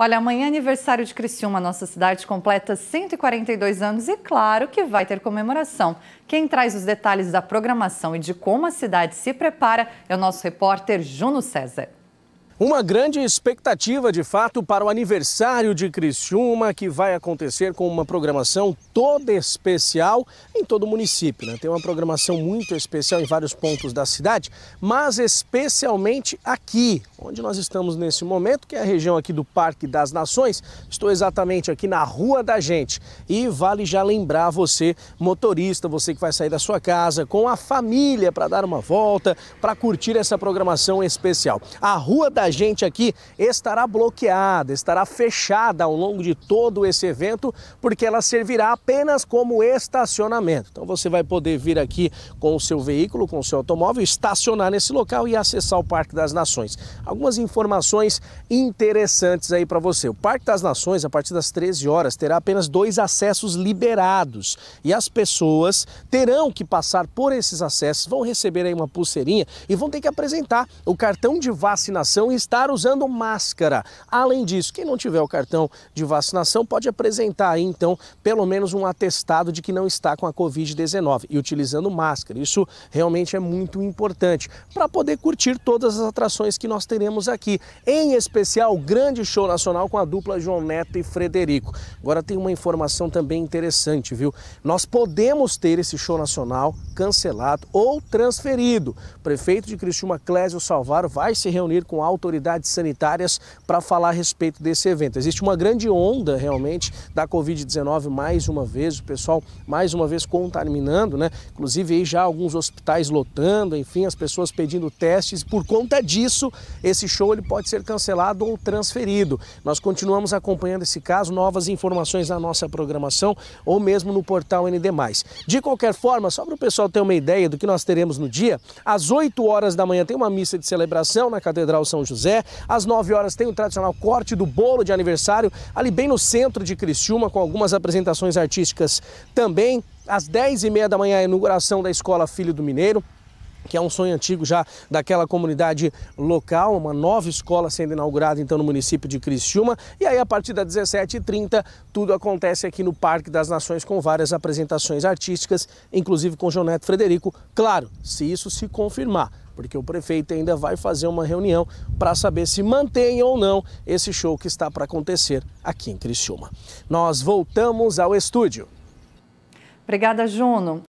Olha, amanhã é aniversário de Criciúma, nossa cidade completa 142 anos e claro que vai ter comemoração. Quem traz os detalhes da programação e de como a cidade se prepara é o nosso repórter Juno César. Uma grande expectativa, de fato, para o aniversário de Criciúma, que vai acontecer com uma programação toda especial em todo o município. Né? Tem uma programação muito especial em vários pontos da cidade, mas especialmente aqui, onde nós estamos nesse momento, que é a região aqui do Parque das Nações. Estou exatamente aqui na Rua da Gente. E vale já lembrar você, motorista, você que vai sair da sua casa com a família para dar uma volta, para curtir essa programação especial. A Rua da Gente aqui estará bloqueada, estará fechada ao longo de todo esse evento, porque ela servirá apenas como estacionamento. Então você vai poder vir aqui com o seu veículo, com o seu automóvel, estacionar nesse local e acessar o Parque das Nações algumas informações interessantes aí para você. O Parque das Nações, a partir das 13 horas, terá apenas dois acessos liberados e as pessoas terão que passar por esses acessos, vão receber aí uma pulseirinha e vão ter que apresentar o cartão de vacinação e estar usando máscara. Além disso, quem não tiver o cartão de vacinação pode apresentar aí, então, pelo menos um atestado de que não está com a Covid-19 e utilizando máscara. Isso realmente é muito importante para poder curtir todas as atrações que nós temos teremos aqui. Em especial, grande show nacional com a dupla João Neto e Frederico. Agora tem uma informação também interessante, viu? Nós podemos ter esse show nacional cancelado ou transferido. O prefeito de Criciúma, Clésio Salvaro, vai se reunir com autoridades sanitárias para falar a respeito desse evento. Existe uma grande onda, realmente, da Covid-19 mais uma vez, o pessoal mais uma vez contaminando, né? Inclusive, aí já alguns hospitais lotando, enfim, as pessoas pedindo testes. Por conta disso, esse show ele pode ser cancelado ou transferido. Nós continuamos acompanhando esse caso, novas informações na nossa programação ou mesmo no portal ND+. De qualquer forma, só para o pessoal ter uma ideia do que nós teremos no dia, às 8 horas da manhã tem uma missa de celebração na Catedral São José, às 9 horas tem o tradicional corte do bolo de aniversário, ali bem no centro de Criciúma, com algumas apresentações artísticas também. Às 10h30 da manhã, a inauguração da Escola Filho do Mineiro que é um sonho antigo já daquela comunidade local. Uma nova escola sendo inaugurada então no município de Criciúma. E aí, a partir das 17h30, tudo acontece aqui no Parque das Nações com várias apresentações artísticas, inclusive com João Neto Frederico. Claro, se isso se confirmar porque o prefeito ainda vai fazer uma reunião para saber se mantém ou não esse show que está para acontecer aqui em Criciúma. Nós voltamos ao estúdio. Obrigada, Juno.